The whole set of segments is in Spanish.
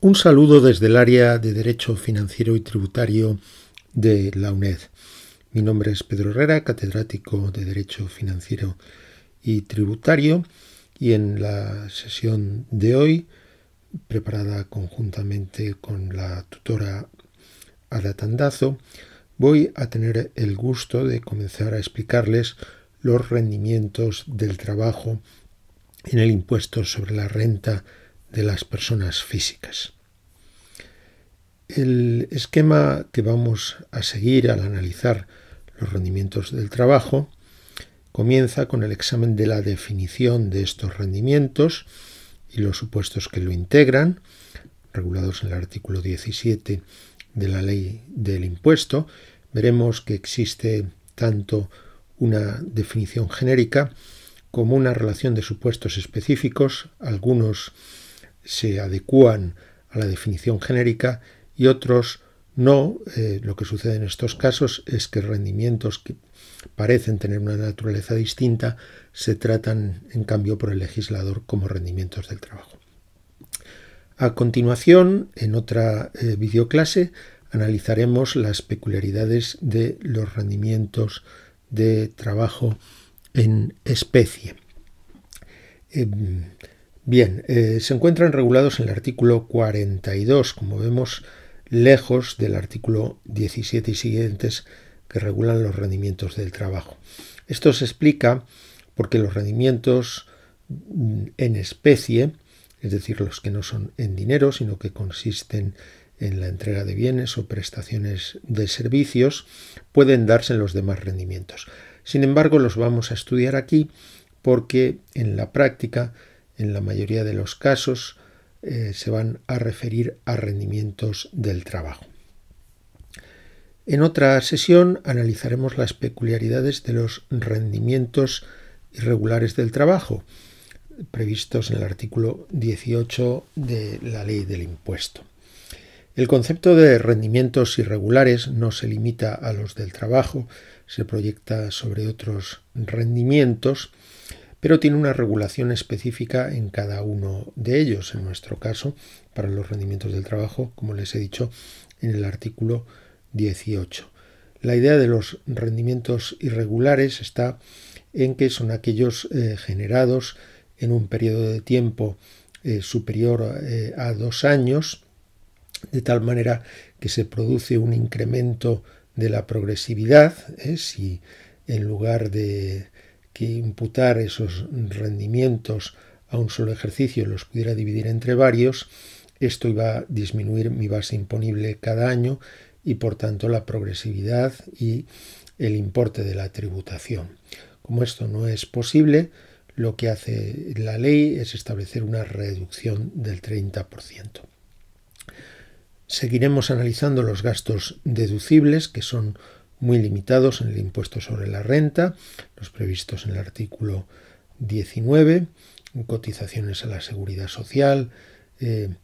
Un saludo desde el área de Derecho Financiero y Tributario de la UNED. Mi nombre es Pedro Herrera, catedrático de Derecho Financiero y Tributario, y en la sesión de hoy, preparada conjuntamente con la tutora Ada voy a tener el gusto de comenzar a explicarles los rendimientos del trabajo en el impuesto sobre la renta de las personas físicas. El esquema que vamos a seguir al analizar los rendimientos del trabajo comienza con el examen de la definición de estos rendimientos y los supuestos que lo integran, regulados en el artículo 17 de la ley del impuesto. Veremos que existe tanto una definición genérica como una relación de supuestos específicos, algunos se adecúan a la definición genérica y otros no. Eh, lo que sucede en estos casos es que rendimientos que parecen tener una naturaleza distinta se tratan en cambio por el legislador como rendimientos del trabajo. A continuación, en otra eh, videoclase, analizaremos las peculiaridades de los rendimientos de trabajo en especie. Em, Bien, eh, se encuentran regulados en el artículo 42, como vemos, lejos del artículo 17 y siguientes que regulan los rendimientos del trabajo. Esto se explica porque los rendimientos mm, en especie, es decir, los que no son en dinero, sino que consisten en la entrega de bienes o prestaciones de servicios, pueden darse en los demás rendimientos. Sin embargo, los vamos a estudiar aquí porque en la práctica en la mayoría de los casos eh, se van a referir a rendimientos del trabajo. En otra sesión analizaremos las peculiaridades de los rendimientos irregulares del trabajo previstos en el artículo 18 de la ley del impuesto. El concepto de rendimientos irregulares no se limita a los del trabajo, se proyecta sobre otros rendimientos pero tiene una regulación específica en cada uno de ellos. En nuestro caso, para los rendimientos del trabajo, como les he dicho, en el artículo 18. La idea de los rendimientos irregulares está en que son aquellos eh, generados en un periodo de tiempo eh, superior eh, a dos años, de tal manera que se produce un incremento de la progresividad, si en lugar de imputar esos rendimientos a un solo ejercicio los pudiera dividir entre varios, esto iba a disminuir mi base imponible cada año y por tanto la progresividad y el importe de la tributación. Como esto no es posible, lo que hace la ley es establecer una reducción del 30%. Seguiremos analizando los gastos deducibles, que son muy limitados en el impuesto sobre la renta, los previstos en el artículo 19, cotizaciones a la seguridad social, eh,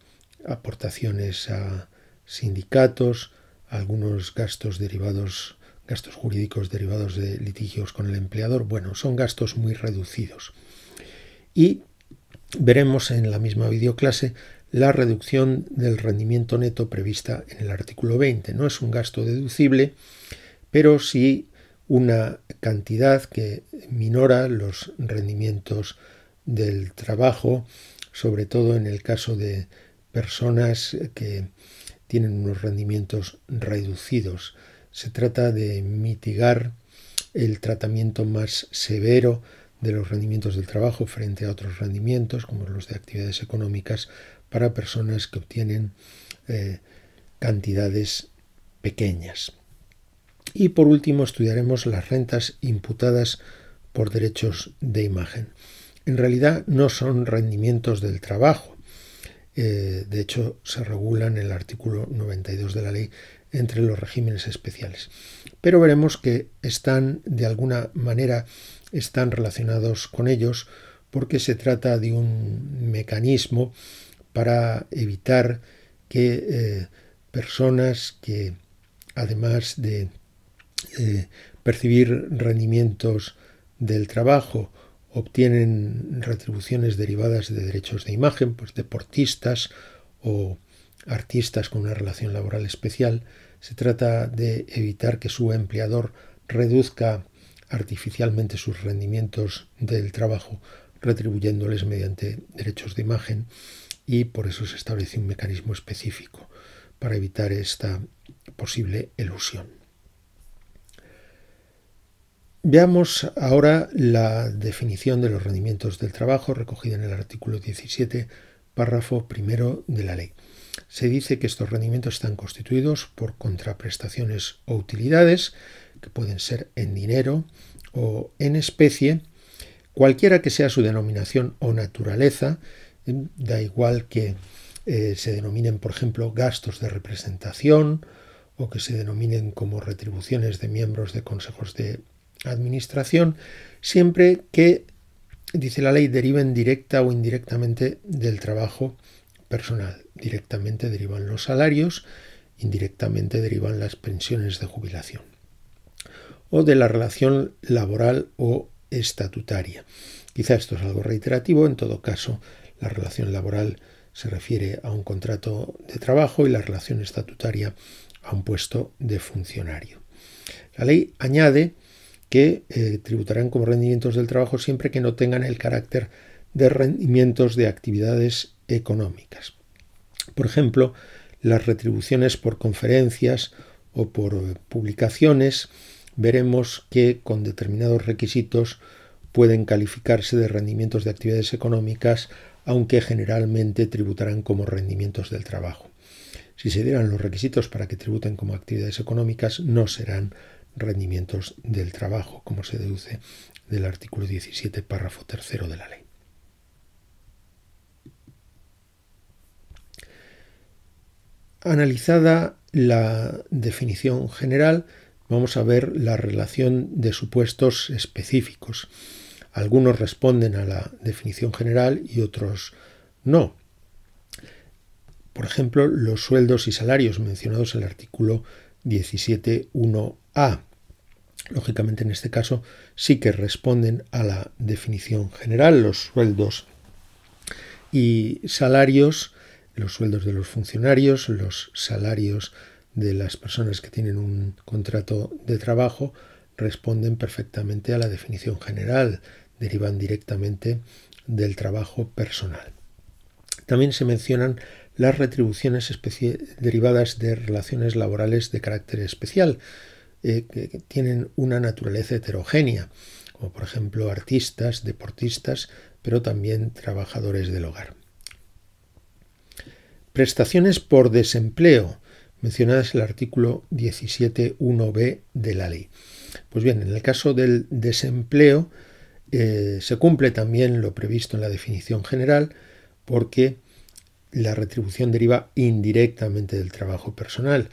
aportaciones a sindicatos, algunos gastos derivados, gastos jurídicos derivados de litigios con el empleador. Bueno, son gastos muy reducidos. Y veremos en la misma videoclase la reducción del rendimiento neto prevista en el artículo 20. No es un gasto deducible, pero sí una cantidad que minora los rendimientos del trabajo, sobre todo en el caso de personas que tienen unos rendimientos reducidos. Se trata de mitigar el tratamiento más severo de los rendimientos del trabajo frente a otros rendimientos, como los de actividades económicas, para personas que obtienen eh, cantidades pequeñas. Y por último estudiaremos las rentas imputadas por derechos de imagen. En realidad no son rendimientos del trabajo. Eh, de hecho, se regulan en el artículo 92 de la ley entre los regímenes especiales. Pero veremos que están, de alguna manera, están relacionados con ellos porque se trata de un mecanismo para evitar que eh, personas que, además de eh, percibir rendimientos del trabajo, obtienen retribuciones derivadas de derechos de imagen, pues deportistas o artistas con una relación laboral especial. Se trata de evitar que su empleador reduzca artificialmente sus rendimientos del trabajo, retribuyéndoles mediante derechos de imagen y por eso se establece un mecanismo específico para evitar esta posible elusión. Veamos ahora la definición de los rendimientos del trabajo recogida en el artículo 17, párrafo primero de la ley. Se dice que estos rendimientos están constituidos por contraprestaciones o utilidades, que pueden ser en dinero o en especie, cualquiera que sea su denominación o naturaleza, em, da igual que eh, se denominen, por ejemplo, gastos de representación o que se denominen como retribuciones de miembros de consejos de administración, siempre que, dice la ley, deriven directa o indirectamente del trabajo personal. Directamente derivan los salarios, indirectamente derivan las pensiones de jubilación o de la relación laboral o estatutaria. Quizá esto es algo reiterativo, en todo caso la relación laboral se refiere a un contrato de trabajo y la relación estatutaria a un puesto de funcionario. La ley añade que eh, tributarán como rendimientos del trabajo siempre que no tengan el carácter de rendimientos de actividades económicas. Por ejemplo, las retribuciones por conferencias o por eh, publicaciones, veremos que con determinados requisitos pueden calificarse de rendimientos de actividades económicas, aunque generalmente tributarán como rendimientos del trabajo. Si se dieran los requisitos para que tributen como actividades económicas, no serán rendimientos del trabajo, como se deduce del artículo 17, párrafo tercero de la ley. Analizada la definición general, vamos a ver la relación de supuestos específicos. Algunos responden a la definición general y otros no. Por ejemplo, los sueldos y salarios mencionados en el artículo 17.1a. Lógicamente, en este caso sí que responden a la definición general, los sueldos y salarios, los sueldos de los funcionarios, los salarios de las personas que tienen un contrato de trabajo, responden perfectamente a la definición general, derivan directamente del trabajo personal. También se mencionan las retribuciones derivadas de relaciones laborales de carácter especial, eh, que tienen una naturaleza heterogénea, como por ejemplo artistas, deportistas, pero también trabajadores del hogar. Prestaciones por desempleo, mencionadas en el artículo 17.1b de la ley. Pues bien, en el caso del desempleo, eh, se cumple también lo previsto en la definición general, porque la retribución deriva indirectamente del trabajo personal.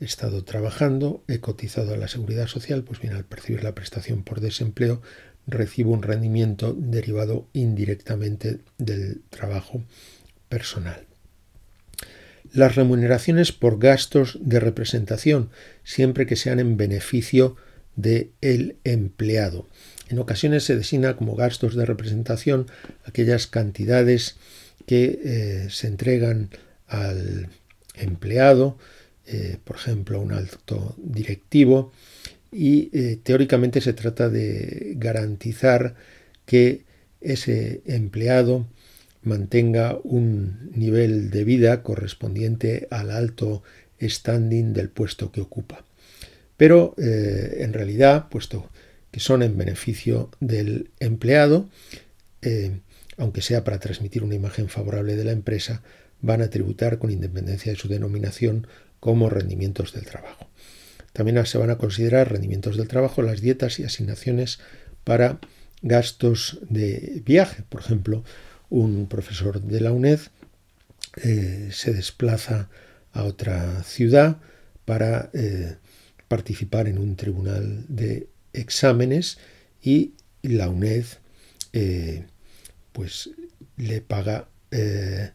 He estado trabajando, he cotizado a la seguridad social, pues bien, al percibir la prestación por desempleo, recibo un rendimiento derivado indirectamente del trabajo personal. Las remuneraciones por gastos de representación, siempre que sean en beneficio del el empleado. En ocasiones se designa como gastos de representación aquellas cantidades que eh, se entregan al empleado, eh, por ejemplo, un alto directivo, y eh, teóricamente se trata de garantizar que ese empleado mantenga un nivel de vida correspondiente al alto standing del puesto que ocupa. Pero en realidad, puesto que son en beneficio del empleado, aunque sea para transmitir una imagen favorable de la empresa, van a tributar con independencia de su denominación como rendimientos del trabajo. También se van a considerar rendimientos del trabajo las dietas y asignaciones para gastos de viaje. Por ejemplo, un profesor de la UNED eh, se desplaza a otra ciudad para eh, participar en un tribunal de exámenes y la UNED eh, pues le paga eh,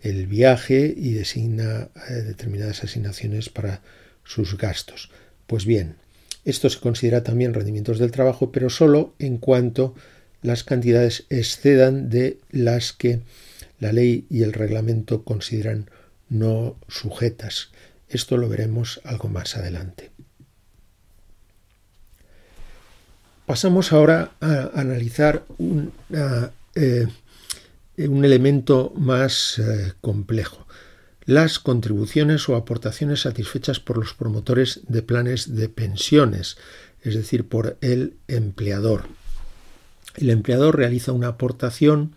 el viaje y designa eh, determinadas asignaciones para sus gastos. Pues bien, esto se considera también rendimientos del trabajo, pero solo en cuanto las cantidades excedan de las que la ley y el reglamento consideran no sujetas. Esto lo veremos algo más adelante. Pasamos ahora a analizar una eh, un elemento más eh, complejo. Las contribuciones o aportaciones satisfechas por los promotores de planes de pensiones, es decir, por el empleador. El empleador realiza una aportación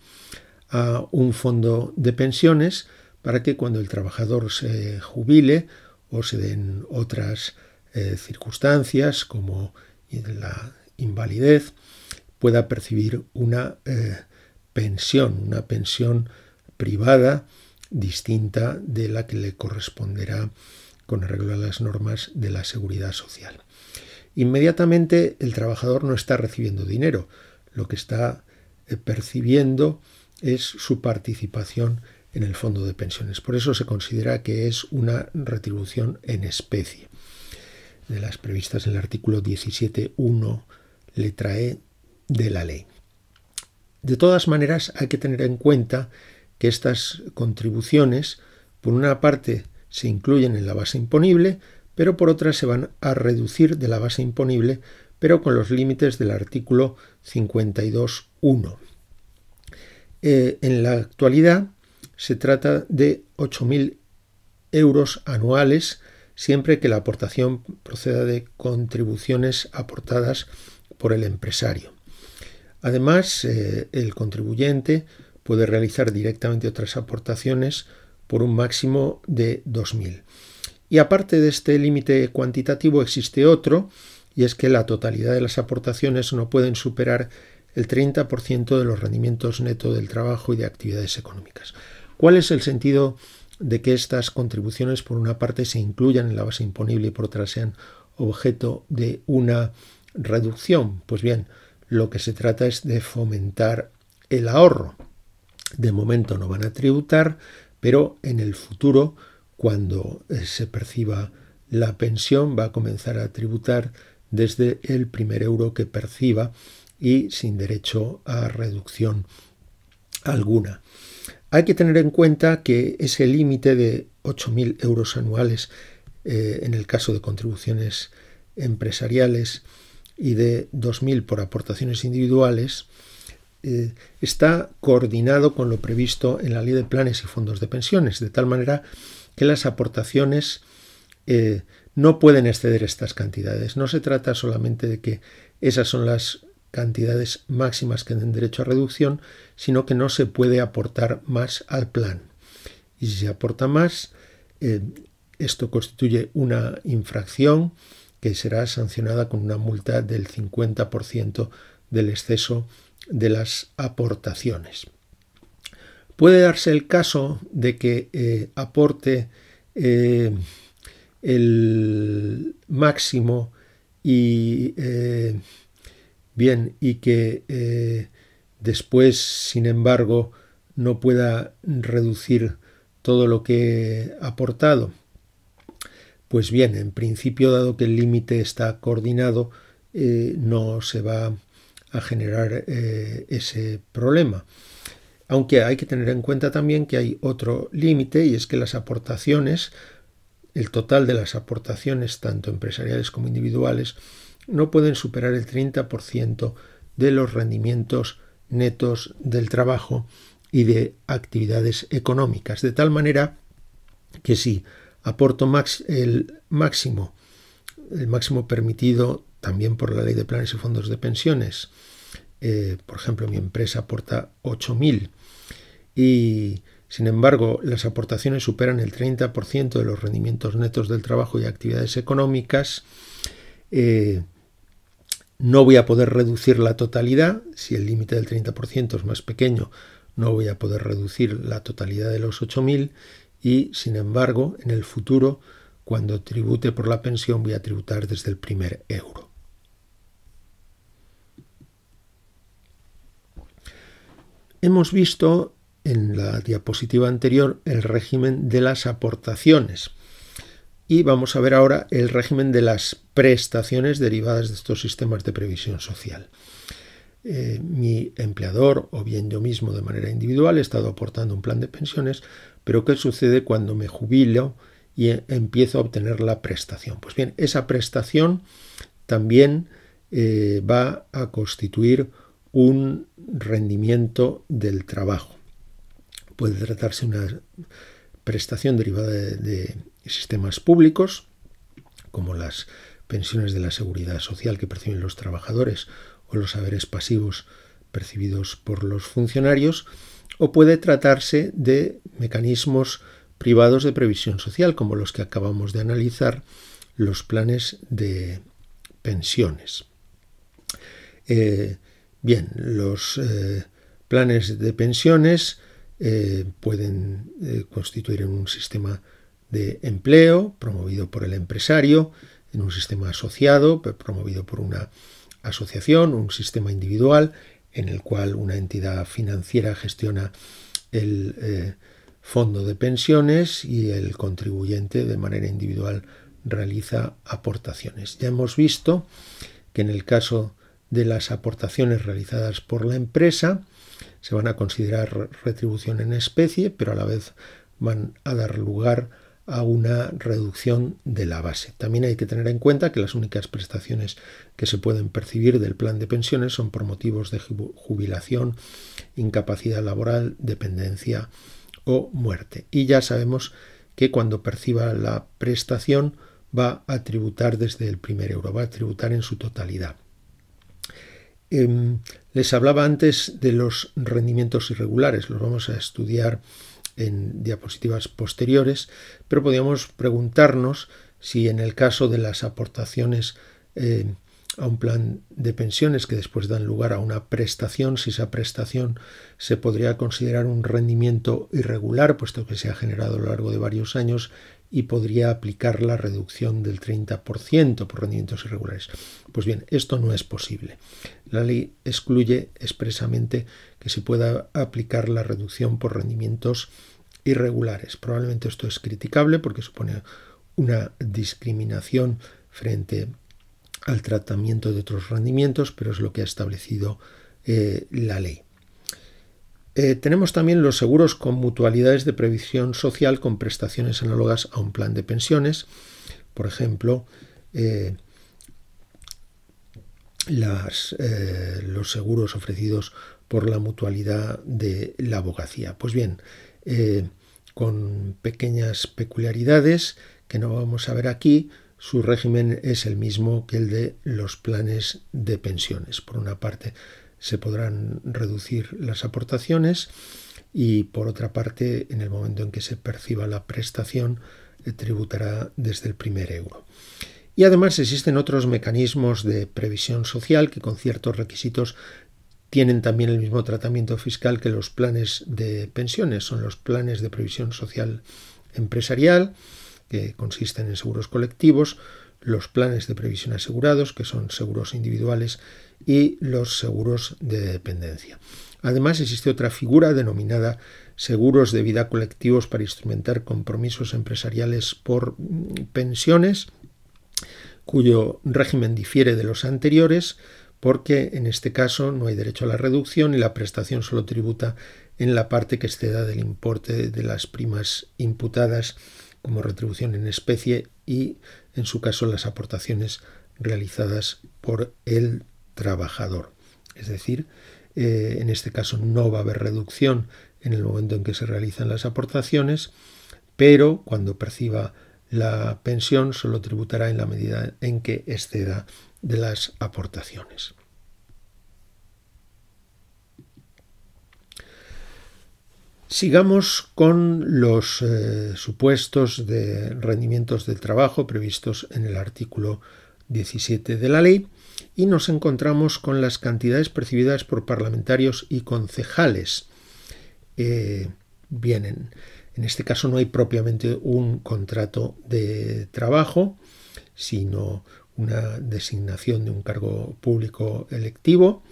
a un fondo de pensiones para que cuando el trabajador se jubile o se den otras eh, circunstancias como la invalidez, pueda percibir una pensión, una pensión privada distinta de la que le corresponderá con arreglo a las normas de la seguridad social. Inmediatamente el trabajador no está recibiendo dinero, lo que está eh, percibiendo es su participación en el fondo de pensiones. Por eso se considera que es una retribución en especie. De las previstas en el artículo 17.1, letra E de la ley. De todas maneras, hay que tener en cuenta que estas contribuciones, por una parte, se incluyen en la base imponible, pero por otra se van a reducir de la base imponible, pero con los límites del artículo 52.1. Eh, en la actualidad se trata de 8.000 euros anuales, siempre que la aportación proceda de contribuciones aportadas por el empresario. Además, eh, el contribuyente puede realizar directamente otras aportaciones por un máximo de 2.000. Y aparte de este límite cuantitativo existe otro, y es que la totalidad de las aportaciones no pueden superar el 30% de los rendimientos netos del trabajo y de actividades económicas. ¿Cuál es el sentido de que estas contribuciones por una parte se incluyan en la base imponible y por otra sean objeto de una reducción? Pues bien, lo que se trata es de fomentar el ahorro. De momento no van a tributar, pero en el futuro, cuando eh, se perciba la pensión, va a comenzar a tributar desde el primer euro que perciba y sin derecho a reducción alguna. Hay que tener en cuenta que ese límite de 8.000 euros anuales eh, en el caso de contribuciones empresariales y de 2.000 por aportaciones individuales, eh, está coordinado con lo previsto en la Ley de Planes y Fondos de Pensiones, de tal manera que las aportaciones eh, no pueden exceder estas cantidades. No se trata solamente de que esas son las cantidades máximas que den derecho a reducción, sino que no se puede aportar más al plan. Y si se aporta más, eh, esto constituye una infracción que será sancionada con una multa del 50% del exceso de las aportaciones. Puede darse el caso de que eh, aporte eh, el máximo y eh, bien y que después, sin embargo, no pueda reducir todo lo que ha aportado. Pues bien, en principio, dado que el límite está coordinado, eh, no se va a generar eh, ese problema. Aunque hay que tener en cuenta también que hay otro límite y es que las aportaciones, el total de las aportaciones, tanto empresariales como individuales, no pueden superar el 30% de los rendimientos netos del trabajo y de actividades económicas. De tal manera que si aporto el máximo, el máximo permitido también por la ley de planes y fondos de pensiones. Eh, por ejemplo, mi empresa aporta 8.000 y, sin embargo, las aportaciones superan el 30% de los rendimientos netos del trabajo y actividades económicas. Eh, no voy a poder reducir la totalidad, si el límite del 30% es más pequeño, no voy a poder reducir la totalidad de los 8.000 y, sin embargo, en el futuro, cuando tribute por la pensión, voy a tributar desde el primer euro. Hemos visto en la diapositiva anterior el régimen de las aportaciones y vamos a ver ahora el régimen de las prestaciones derivadas de estos sistemas de previsión social. Eh, mi empleador o bien yo mismo de manera individual he estado aportando un plan de pensiones, pero ¿qué sucede cuando me jubilo y eh, empiezo a obtener la prestación? Pues bien, esa prestación también eh, va a constituir un rendimiento del trabajo. Puede tratarse de una prestación derivada de, de sistemas públicos, como las pensiones de la seguridad social que perciben los trabajadores o los saberes pasivos percibidos por los funcionarios, o puede tratarse de mecanismos privados de previsión social, como los que acabamos de analizar, los planes de pensiones. Eh, bien, los eh, planes de pensiones eh, pueden constituir en un sistema de empleo promovido por el empresario, en un sistema asociado promovido por una asociación, un sistema individual, en el cual una entidad financiera gestiona el eh, fondo de pensiones y el contribuyente de manera individual realiza aportaciones. Ya hemos visto que en el caso de las aportaciones realizadas por la empresa se van a considerar retribución en especie, pero a la vez van a dar lugar a una reducción de la base. También hay que tener en cuenta que las únicas prestaciones que se pueden percibir del plan de pensiones son por motivos de jubilación, incapacidad laboral, dependencia o muerte. Y ya sabemos que cuando perciba la prestación va a tributar desde el primer euro, va a tributar en su totalidad. Em, les hablaba antes de los rendimientos irregulares, los vamos a estudiar en diapositivas posteriores, pero podríamos preguntarnos si en el caso de las aportaciones eh, a un plan de pensiones que después dan lugar a una prestación, si esa prestación se podría considerar un rendimiento irregular, puesto que se ha generado a lo largo de varios años y podría aplicar la reducción del 30% por rendimientos irregulares. Pues bien, esto no es posible. La ley excluye expresamente que se pueda aplicar la reducción por rendimientos irregulares. Probablemente esto es criticable porque supone una discriminación frente al tratamiento de otros rendimientos, pero es lo que ha establecido eh, la ley. Eh, tenemos también los seguros con mutualidades de previsión social con prestaciones análogas a un plan de pensiones. Por ejemplo, eh, eh, los seguros ofrecidos por la mutualidad de la abogacía. Pues bien, con pequeñas peculiaridades que no vamos a ver aquí, su régimen es el mismo que el de los planes de pensiones. Por una parte, se podrán reducir las aportaciones y por otra parte, en el momento en que se perciba la prestación, tributará desde el primer euro. Y además existen otros mecanismos de previsión social que con ciertos requisitos tienen también el mismo tratamiento fiscal que los planes de pensiones. Son los planes de previsión social empresarial, que consisten en seguros colectivos, los planes de previsión asegurados, que son seguros individuales y los seguros de dependencia. Además, existe otra figura denominada seguros de vida colectivos para instrumentar compromisos empresariales por mm, pensiones, cuyo régimen difiere de los anteriores, porque en este caso no hay derecho a la reducción y la prestación solo tributa en la parte que exceda del importe de las primas imputadas como retribución en especie y, en su caso, las aportaciones realizadas por el trabajador. Es decir, eh, en este caso no va a haber reducción en el momento en que se realizan las aportaciones, pero cuando perciba la pensión solo tributará en la medida en que exceda de las aportaciones. Sigamos con los eh, supuestos de rendimientos del trabajo previstos en el artículo 17 de la ley y nos encontramos con las cantidades percibidas por parlamentarios y concejales. Eh, vienen. En este caso no hay propiamente un contrato de trabajo, sino una designación de un cargo público electivo,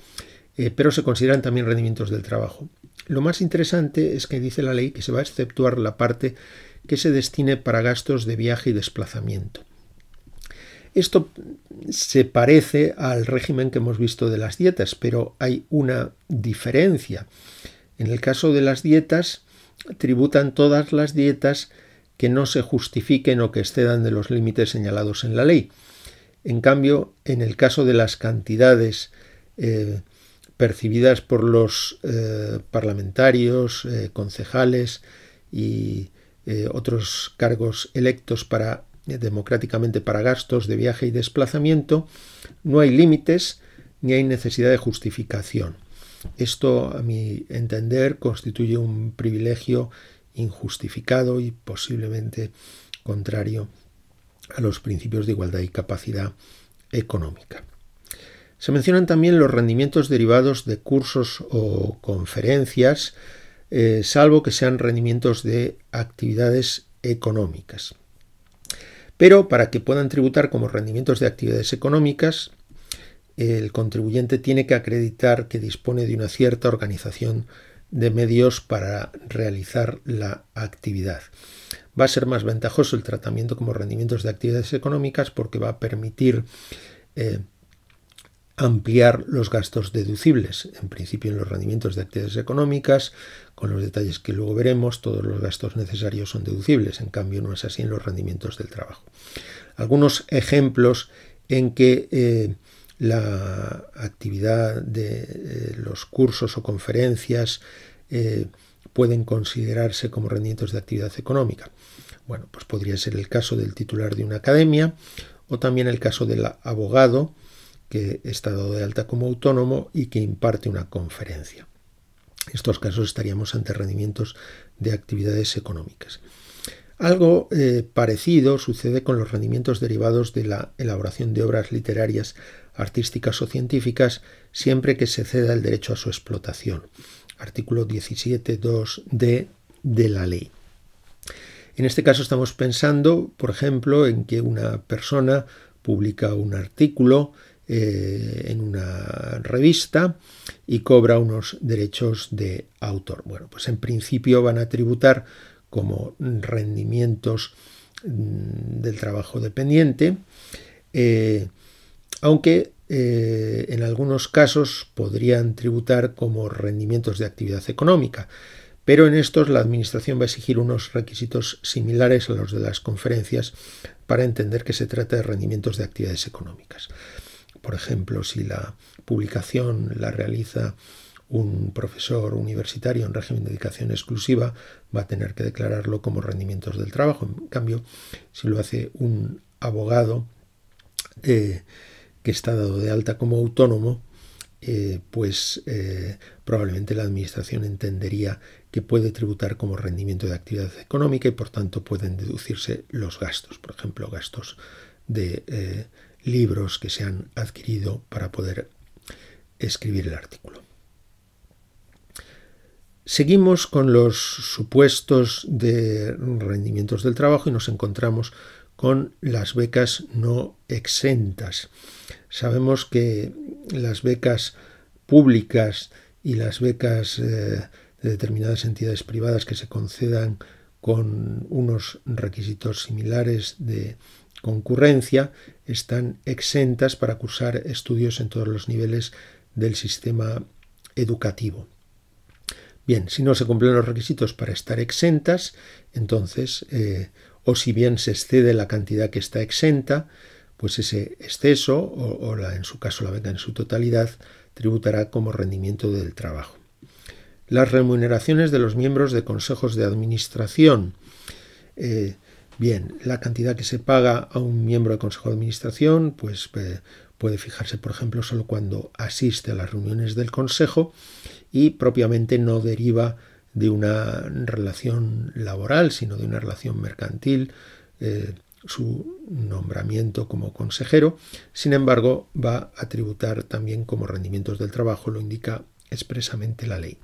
eh, pero se consideran también rendimientos del trabajo. Lo más interesante es que dice la ley que se va a exceptuar la parte que se destine para gastos de viaje y desplazamiento. Esto se parece al régimen que hemos visto de las dietas, pero hay una diferencia. En el caso de las dietas, tributan todas las dietas que no se justifiquen o que excedan de los límites señalados en la ley. En cambio, en el caso de las cantidades eh, percibidas por los eh, parlamentarios, eh, concejales y otros cargos electos para eh, democráticamente para gastos de viaje y desplazamiento, no hay límites ni hay necesidad de justificación. Esto, a mi entender, constituye un privilegio injustificado y posiblemente contrario a los principios de igualdad y capacidad económica. Se mencionan también los rendimientos derivados de cursos o conferencias, eh, salvo que sean rendimientos de actividades económicas pero para que puedan tributar como rendimientos de actividades económicas, el contribuyente tiene que acreditar que dispone de una cierta organización de medios para realizar la actividad. Va a ser más ventajoso el tratamiento como rendimientos de actividades económicas porque va a permitir eh, ampliar los gastos deducibles, en principio en los rendimientos de actividades económicas, con los detalles que luego veremos, todos los gastos necesarios son deducibles, en cambio no es así en los rendimientos del trabajo. Algunos ejemplos en que eh, la actividad de eh, los cursos o conferencias eh, pueden considerarse como rendimientos de actividad económica. Bueno, pues podría ser el caso del titular de una academia o también el caso del abogado, que está dado de alta como autónomo y que imparte una conferencia. En estos casos estaríamos ante rendimientos de actividades económicas. Algo eh, parecido sucede con los rendimientos derivados de la elaboración de obras literarias, artísticas o científicas, siempre que se ceda el derecho a su explotación. Artículo 17.2d de la ley. En este caso estamos pensando, por ejemplo, en que una persona publica un artículo eh, en una revista y cobra unos derechos de autor. Bueno, pues en principio van a tributar como rendimientos mm, del trabajo dependiente, eh, aunque eh, en algunos casos podrían tributar como rendimientos de actividad económica, pero en estos la Administración va a exigir unos requisitos similares a los de las conferencias para entender que se trata de rendimientos de actividades económicas. Por ejemplo, si la publicación la realiza un profesor universitario en régimen de dedicación exclusiva, va a tener que declararlo como rendimientos del trabajo. En cambio, si lo hace un abogado eh, que está dado de alta como autónomo, eh, pues eh, probablemente la Administración entendería que puede tributar como rendimiento de actividad económica y por tanto pueden deducirse los gastos, por ejemplo, gastos de libros que se han adquirido para poder escribir el artículo. Seguimos con los supuestos de rendimientos del trabajo y nos encontramos con las becas no exentas. Sabemos que las becas públicas y las becas eh, de determinadas entidades privadas que se concedan con unos requisitos similares de concurrencia están exentas para cursar estudios en todos los niveles del sistema educativo. Bien, si no se cumplen los requisitos para estar exentas, entonces, eh, o si bien se excede la cantidad que está exenta, pues ese exceso, o, la, en su caso la venga en su totalidad, tributará como rendimiento del trabajo. Las remuneraciones de los miembros de consejos de administración. Eh, Bien, la cantidad que se paga a un miembro del Consejo de Administración pues, puede fijarse, por ejemplo, solo cuando asiste a las reuniones del Consejo y propiamente no deriva de una relación laboral, sino de una relación mercantil, eh, su nombramiento como consejero. Sin embargo, va a tributar también como rendimientos del trabajo, lo indica expresamente la ley.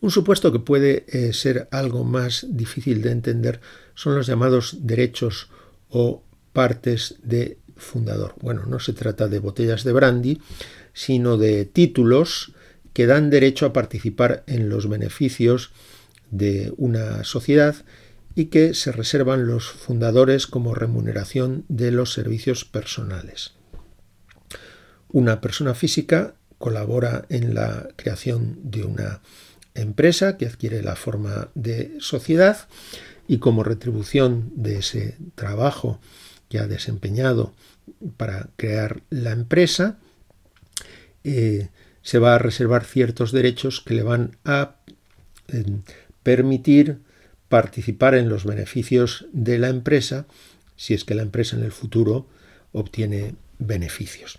Un supuesto que puede eh, ser algo más difícil de entender son los llamados derechos o partes de fundador. Bueno, no se trata de botellas de brandy, sino de títulos que dan derecho a participar en los beneficios de una sociedad y que se reservan los fundadores como remuneración de los servicios personales. Una persona física colabora en la creación de una empresa que adquiere la forma de sociedad y como retribución de ese trabajo que ha desempeñado para crear la empresa, eh, se va a reservar ciertos derechos que le van a eh, permitir participar en los beneficios de la empresa si es que la empresa en el futuro obtiene beneficios.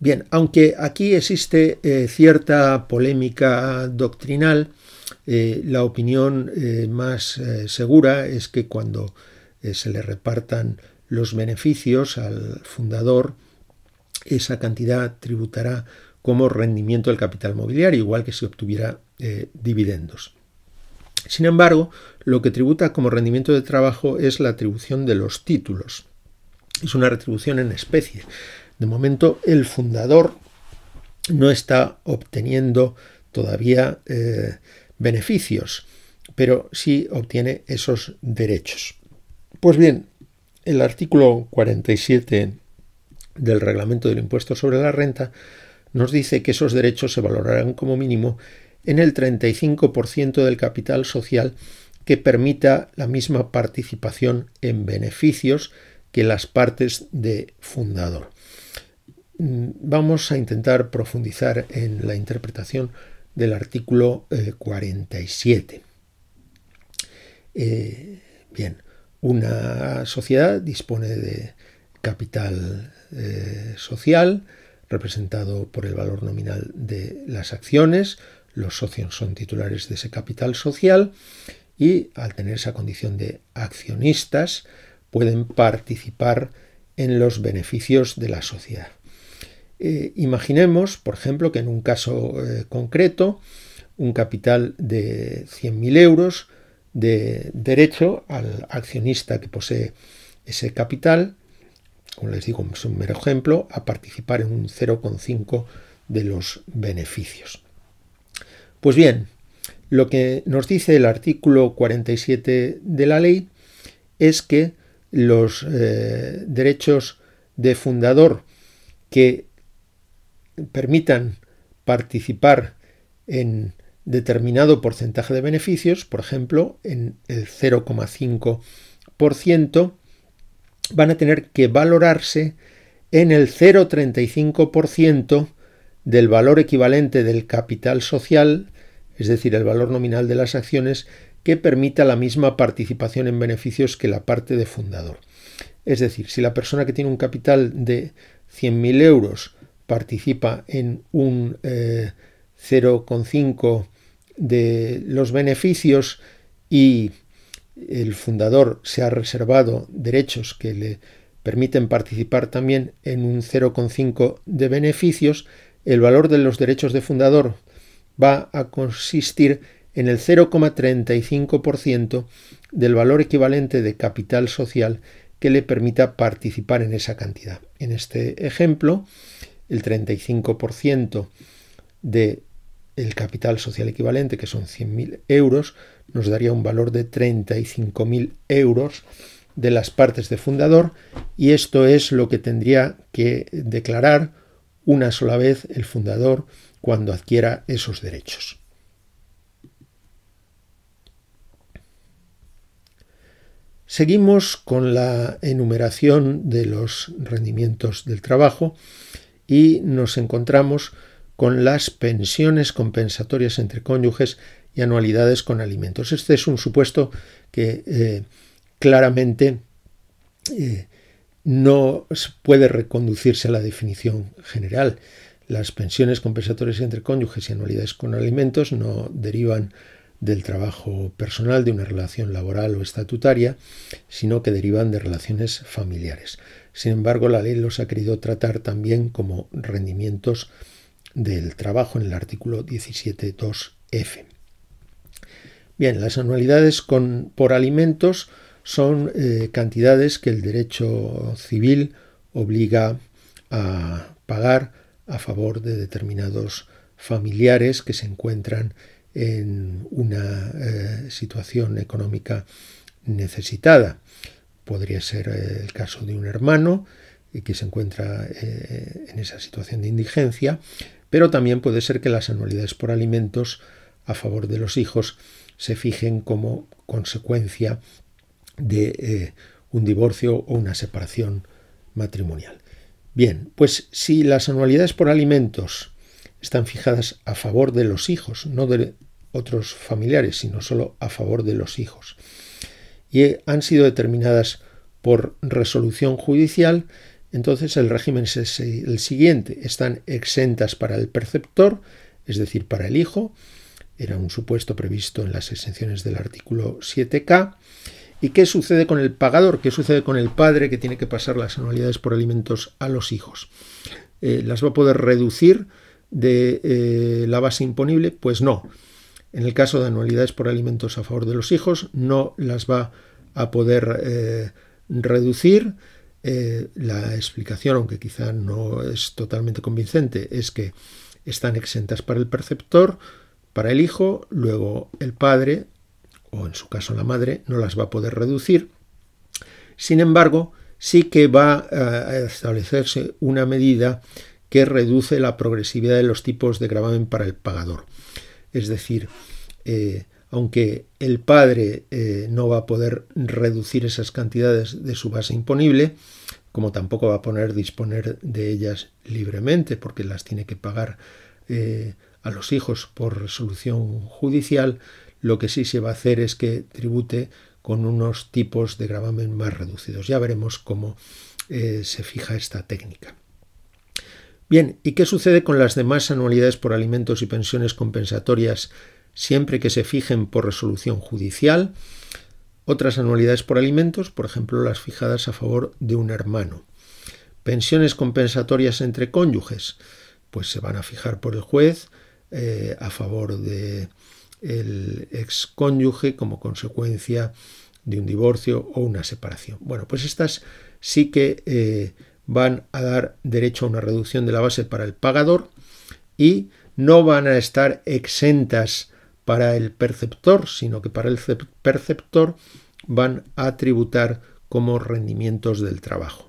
Bien, aunque aquí existe eh, cierta polémica doctrinal, eh, la opinión eh, más segura es que cuando se le repartan los beneficios al fundador, esa cantidad tributará como rendimiento del capital mobiliario, igual que si obtuviera dividendos. Sin embargo, lo que tributa como rendimiento de trabajo es la atribución de los títulos. Es una retribución en especie de momento el fundador no está obteniendo todavía eh, beneficios, pero sí obtiene esos derechos. Pues bien, el artículo 47 del reglamento del impuesto sobre la renta nos dice que esos derechos se valorarán como mínimo en el 35% del capital social que permita la misma participación en beneficios que las partes de fundador. Mm, vamos a intentar profundizar en la interpretación del artículo 47. Eh, eh, bien, una sociedad dispone de capital eh, social representado por el valor nominal de las acciones, los socios son titulares de ese capital social y al tener esa condición de accionistas pueden participar en los beneficios de la sociedad. Eh, imaginemos, por ejemplo, que en un caso eh, concreto, un capital de 100.000 euros de derecho al accionista que posee ese capital, como les digo, es un mero ejemplo, a participar en un 0,5 de los beneficios. Pues bien, lo que nos dice el artículo 47 de la ley es que los eh, derechos de fundador que permitan participar en determinado porcentaje de beneficios, por ejemplo, en el 0,5%, van a tener que valorarse en el 0,35% del valor equivalente del capital social, es decir, el valor nominal de las acciones, que permita la misma participación en beneficios que la parte de fundador. Es decir, si la persona que tiene un capital de 100.000 euros participa en un 0,5 eh, de los beneficios y el fundador se ha reservado derechos que le permiten participar también en un 0,5 de beneficios, el valor de los derechos de fundador va a consistir en el 0,35% del valor equivalente de capital social que le permita participar en esa cantidad. En este ejemplo, el 35% del capital social equivalente, que son 100.000 euros, nos daría un valor de 35.000 euros de las partes de fundador y esto es lo que tendría que declarar una sola vez el fundador cuando adquiera esos derechos. Seguimos con la enumeración de los rendimientos del trabajo y nos encontramos con las pensiones compensatorias entre cónyuges y anualidades con alimentos. Este es un supuesto que eh, claramente eh, no puede reconducirse a la definición general. Las pensiones compensatorias entre cónyuges y anualidades con alimentos no derivan del trabajo personal, de una relación laboral o estatutaria, sino que derivan de relaciones familiares. Sin embargo, la ley los ha querido tratar también como rendimientos del trabajo en el artículo 17.2f. Bien, las anualidades por alimentos son eh, cantidades que el derecho civil obliga a pagar a favor de determinados familiares que se encuentran en una eh, situación económica necesitada. Podría ser eh, el caso de un hermano eh, que se encuentra eh, en esa situación de indigencia, pero también puede ser que las anualidades por alimentos a favor de los hijos se fijen como consecuencia de un divorcio o una separación matrimonial. Bien, pues si las anualidades por alimentos están fijadas a favor de los hijos, no de otros familiares, sino solo a favor de los hijos, y han sido determinadas por resolución judicial, entonces el régimen es el siguiente. Están exentas para el perceptor, es decir, para el hijo, era un supuesto previsto en las exenciones del artículo 7K. ¿Y qué sucede con el pagador? ¿Qué sucede con el padre que tiene que pasar las anualidades por alimentos a los hijos? Eh, ¿Las va a poder reducir de eh, la base imponible? Pues no. En el caso de anualidades por alimentos a favor de los hijos, no las va a poder eh, reducir. Eh, la explicación, aunque quizá no es totalmente convincente, es que están exentas para el perceptor, para el hijo, luego el padre, o en su caso la madre, no las va a poder reducir. Sin embargo, sí que va eh, a establecerse una medida que reduce la progresividad de los tipos de gravamen para el pagador. Es decir, eh, aunque el padre eh, no va a poder reducir esas cantidades de su base imponible, como tampoco va a poder disponer de ellas libremente, porque las tiene que pagar eh, a los hijos por resolución judicial, lo que sí se va a hacer es que tribute con unos tipos de gravamen más reducidos. Ya veremos cómo se fija esta técnica. Bien, ¿y qué sucede con las demás anualidades por alimentos y pensiones compensatorias siempre que se fijen por resolución judicial? Otras anualidades por alimentos, por ejemplo, las fijadas a favor de un hermano. Pensiones compensatorias entre cónyuges, pues se van a fijar por el juez eh, a favor de el cónyuge como consecuencia de un divorcio o una separación. Bueno, pues estas sí que eh, van a dar derecho a una reducción de la base para el pagador y no van a estar exentas para el perceptor, sino que para el perceptor van a tributar como rendimientos del trabajo.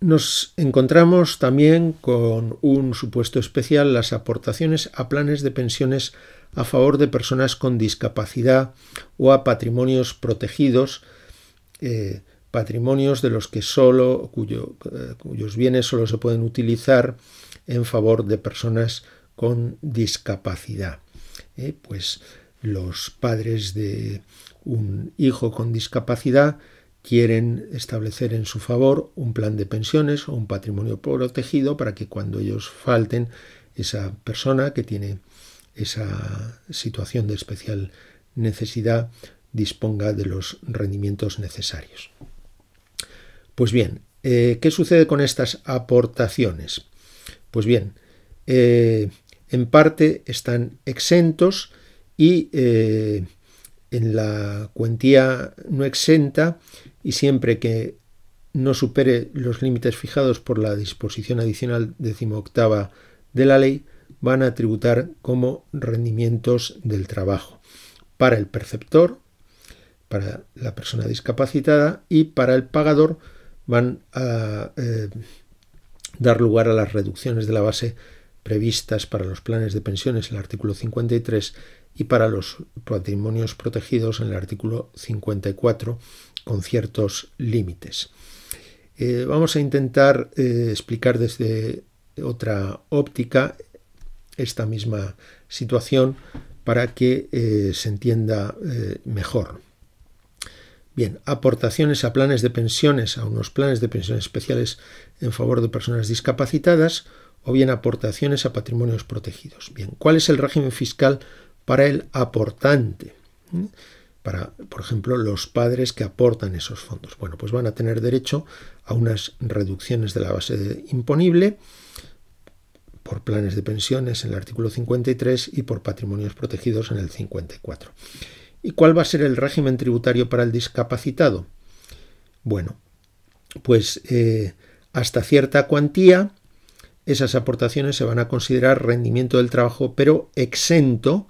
Nos encontramos también con un supuesto especial, las aportaciones a planes de pensiones a favor de personas con discapacidad o a patrimonios protegidos, eh, patrimonios de los que solo, eh, cuyos bienes solo se pueden utilizar en favor de personas con discapacidad. Eh, pues los padres de un hijo con discapacidad quieren establecer en su favor un plan de pensiones o un patrimonio protegido para que cuando ellos falten, esa persona que tiene esa situación de especial necesidad disponga de los rendimientos necesarios. Pues bien, eh, ¿qué sucede con estas aportaciones? Pues bien, eh, en parte están exentos y eh, en la cuantía no exenta y siempre que no supere los límites fijados por la disposición adicional decimoctava de la ley, van a tributar como rendimientos del trabajo para el perceptor, para la persona discapacitada y para el pagador van a eh, dar lugar a las reducciones de la base previstas para los planes de pensiones en el artículo 53 y para los patrimonios protegidos en el artículo 54 con ciertos límites. Eh, vamos a intentar eh, explicar desde otra óptica esta misma situación para que eh, se entienda eh, mejor. Bien, aportaciones a planes de pensiones, a unos planes de pensiones especiales en favor de personas discapacitadas, o bien aportaciones a patrimonios protegidos. Bien, ¿cuál es el régimen fiscal para el aportante? ¿Mm? Para, por ejemplo, los padres que aportan esos fondos. Bueno, pues van a tener derecho a unas reducciones de la base imponible por planes de pensiones en el artículo 53 y por patrimonios protegidos en el 54. ¿Y cuál va a ser el régimen tributario para el discapacitado? Bueno, pues eh, hasta cierta cuantía esas aportaciones se van a considerar rendimiento del trabajo, pero exento,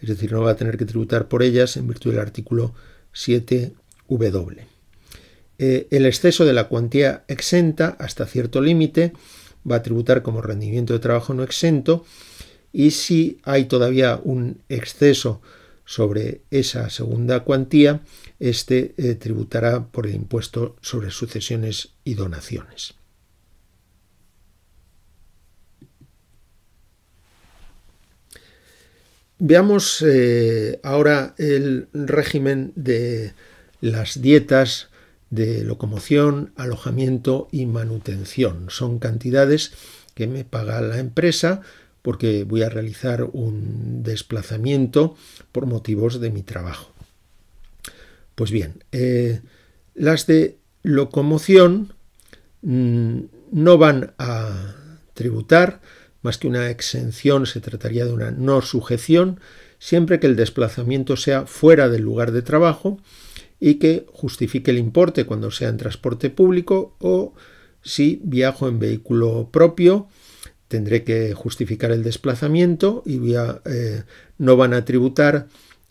es decir, no va a tener que tributar por ellas en virtud del artículo 7W. Eh, el exceso de la cuantía exenta hasta cierto límite va a tributar como rendimiento de trabajo no exento y si hay todavía un exceso sobre esa segunda cuantía, este eh, tributará por el impuesto sobre sucesiones y donaciones. Veamos eh, ahora el régimen de las dietas de locomoción, alojamiento y manutención. Son cantidades que me paga la empresa porque voy a realizar un desplazamiento por motivos de mi trabajo. Pues bien, eh, las de locomoción mm, no van a tributar, más que una exención se trataría de una no sujeción, siempre que el desplazamiento sea fuera del lugar de trabajo y que justifique el importe cuando sea en transporte público o si viajo en vehículo propio, tendré que justificar el desplazamiento y eh, no van a tributar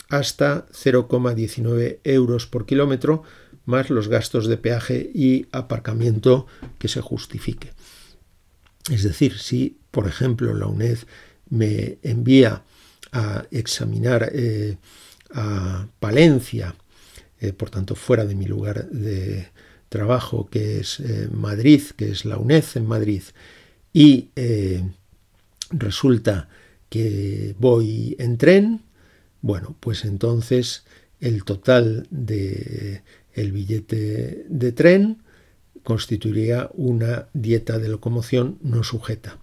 hasta 0,19 euros por kilómetro más los gastos de peaje y aparcamiento que se justifique. Es decir, si por ejemplo la UNED me envía a examinar eh, a Palencia eh, por tanto fuera de mi lugar de trabajo, que es eh, Madrid, que es la UNED en Madrid, y eh, resulta que voy en tren, bueno, pues entonces el total de el billete de tren constituiría una dieta de locomoción no sujeta.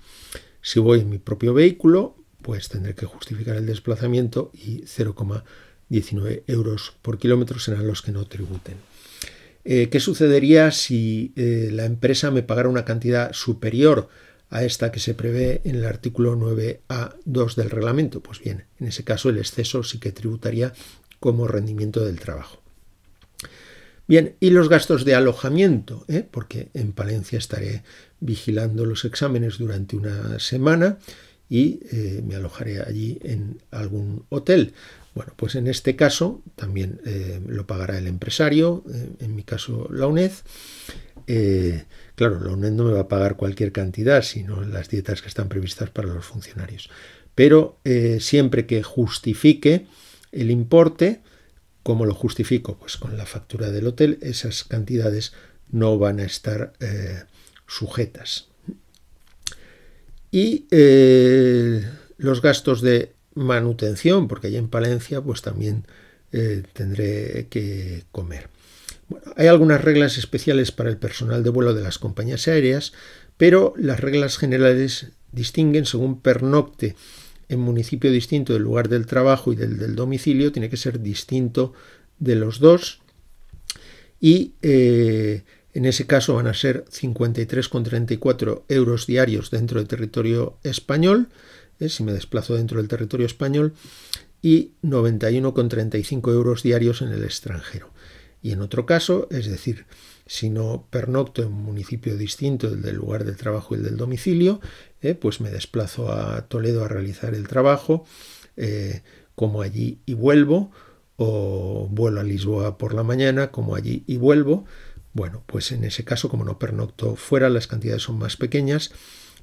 Si voy en mi propio vehículo, pues tendré que justificar el desplazamiento y 0,1 19 euros por kilómetro serán los que no tributen. Eh, ¿Qué sucedería si eh, la empresa me pagara una cantidad superior a esta que se prevé en el artículo 9A2 del reglamento? Pues bien, en ese caso el exceso sí que tributaría como rendimiento del trabajo. Bien, y los gastos de alojamiento, eh, porque en Palencia estaré vigilando los exámenes durante una semana y me alojaré allí en algún hotel. Bueno, pues en este caso también eh, lo pagará el empresario, eh, en mi caso la UNED. Eh, claro, la UNED no me va a pagar cualquier cantidad, sino las dietas que están previstas para los funcionarios. Pero siempre que justifique el importe, ¿cómo lo justifico? Pues con la factura del hotel, esas cantidades no van a estar sujetas. Y los gastos de manutención, porque allá en Palencia pues también eh, tendré que comer. hay algunas reglas especiales para el personal de vuelo de las compañías aéreas, pero las reglas generales distinguen según pernocte en municipio distinto del lugar del trabajo y del, domicilio, tiene que ser distinto de los dos y eh, en ese caso van a ser 53,34 euros diarios dentro del territorio español ¿eh? si me desplazo dentro del territorio español, y 91,35 euros diarios en el extranjero. Y en otro caso, es decir, si no pernocto en un municipio distinto del, del lugar del trabajo y el del domicilio, ¿eh? pues me desplazo a Toledo a realizar el trabajo, eh, como allí y vuelvo, o vuelo a Lisboa por la mañana, como allí y vuelvo. Bueno, pues en ese caso, como no pernocto fuera, las cantidades son más pequeñas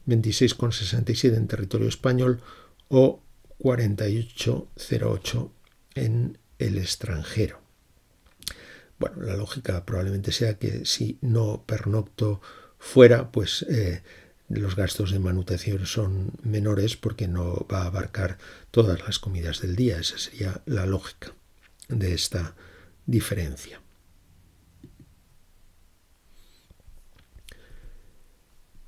26,67 en territorio español o 48,08 en el extranjero. Bueno, la lógica probablemente sea que si no pernocto fuera, pues eh, los gastos de manutención son menores porque no va a abarcar todas las comidas del día. Esa sería la lógica de esta diferencia.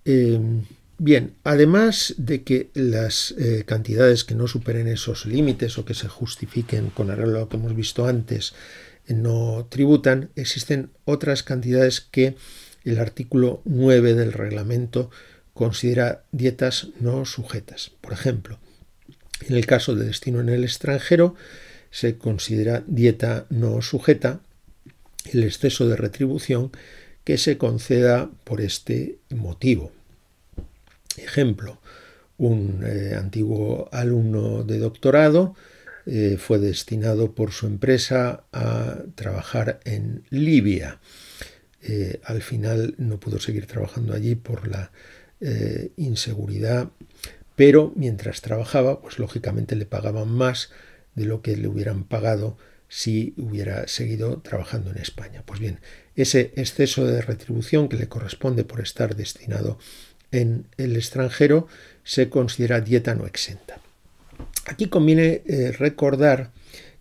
Em, Bien, además de que las eh, cantidades que no superen esos límites o que se justifiquen con arreglo a lo que hemos visto antes eh, no tributan, existen otras cantidades que el artículo 9 del reglamento considera dietas no sujetas. Por ejemplo, en el caso de destino en el extranjero, se considera dieta no sujeta el exceso de retribución que se conceda por este motivo, Ejemplo, un eh, antiguo alumno de doctorado eh, fue destinado por su empresa a trabajar en Libia. Eh, al final no pudo seguir trabajando allí por la inseguridad, pero mientras trabajaba, pues lógicamente le pagaban más de lo que le hubieran pagado si hubiera seguido trabajando en España. Pues bien, ese exceso de retribución que le corresponde por estar destinado en el extranjero se considera dieta no exenta. Aquí conviene eh, recordar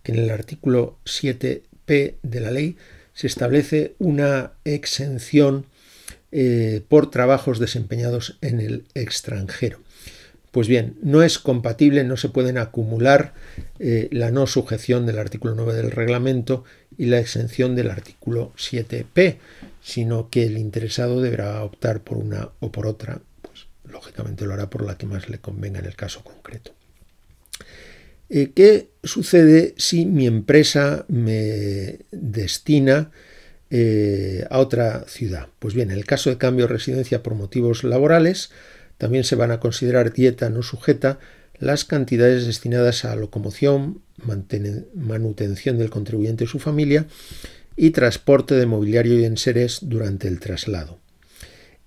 que en el artículo 7p de la ley se establece una exención eh, por trabajos desempeñados en el extranjero. Pues bien, no es compatible, no se pueden acumular eh, la no sujeción del artículo 9 del reglamento y la exención del artículo 7p, sino que el interesado deberá optar por una o por otra, pues lógicamente lo hará por la que más le convenga en el caso concreto. Eh, ¿Qué sucede si mi empresa me destina eh, a otra ciudad? Pues bien, en el caso de cambio de residencia por motivos laborales, también se van a considerar dieta no sujeta las cantidades destinadas a locomoción, manutención del contribuyente y su familia, y transporte de mobiliario y enseres durante el traslado.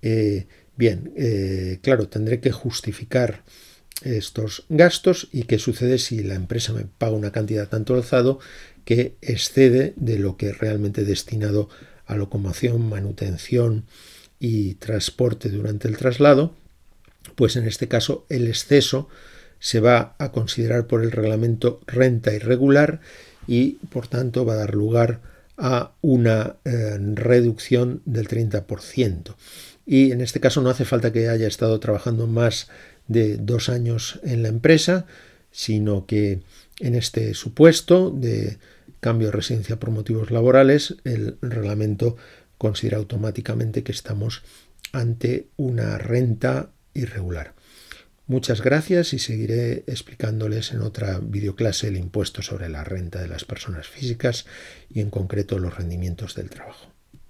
Eh, bien, eh, claro, tendré que justificar estos gastos y qué sucede si la empresa me paga una cantidad tanto alzado que excede de lo que realmente destinado a locomoción, manutención y transporte durante el traslado, pues en este caso el exceso se va a considerar por el reglamento renta irregular y por tanto va a dar lugar a a una eh, reducción del 30%. Y en este caso no hace falta que haya estado trabajando más de dos años en la empresa, sino que en este supuesto de cambio de residencia por motivos laborales, el reglamento considera automáticamente que estamos ante una renta irregular. Muchas gracias y seguiré explicándoles en otra videoclase el impuesto sobre la renta de las personas físicas y en concreto los rendimientos del trabajo.